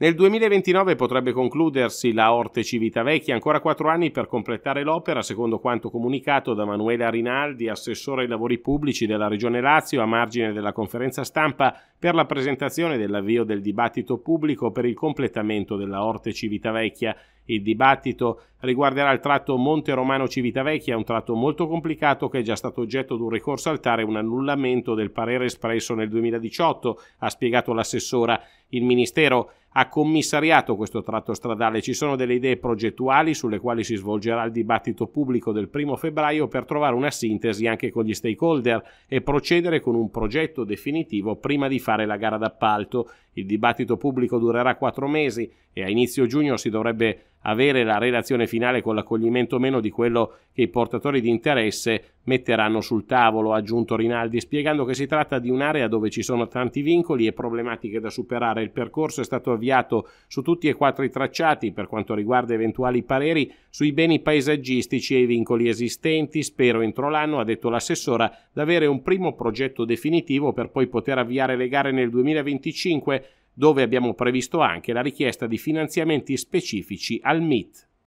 Nel 2029 potrebbe concludersi la Orte Civitavecchia, ancora quattro anni per completare l'opera, secondo quanto comunicato da Manuela Rinaldi, assessore ai lavori pubblici della Regione Lazio, a margine della conferenza stampa per la presentazione dell'avvio del dibattito pubblico per il completamento della Orte Civitavecchia. Il dibattito riguarderà il tratto Monte Romano Civitavecchia, un tratto molto complicato che è già stato oggetto di un ricorso altare e un annullamento del parere espresso nel 2018, ha spiegato l'assessora. Il Ministero ha commissariato questo tratto stradale. Ci sono delle idee progettuali sulle quali si svolgerà il dibattito pubblico del primo febbraio per trovare una sintesi anche con gli stakeholder e procedere con un progetto definitivo prima di fare la gara d'appalto. Il dibattito pubblico durerà quattro mesi e a inizio giugno si dovrebbe avere la relazione finale con l'accoglimento o meno di quello che i portatori di interesse metteranno sul tavolo, ha aggiunto Rinaldi, spiegando che si tratta di un'area dove ci sono tanti vincoli e problematiche da superare. Il percorso è stato avviato su tutti e quattro i tracciati per quanto riguarda eventuali pareri sui beni paesaggistici e i vincoli esistenti. Spero entro l'anno, ha detto l'assessora, di avere un primo progetto definitivo per poi poter avviare le gare nel 2025 dove abbiamo previsto anche la richiesta di finanziamenti specifici al MIT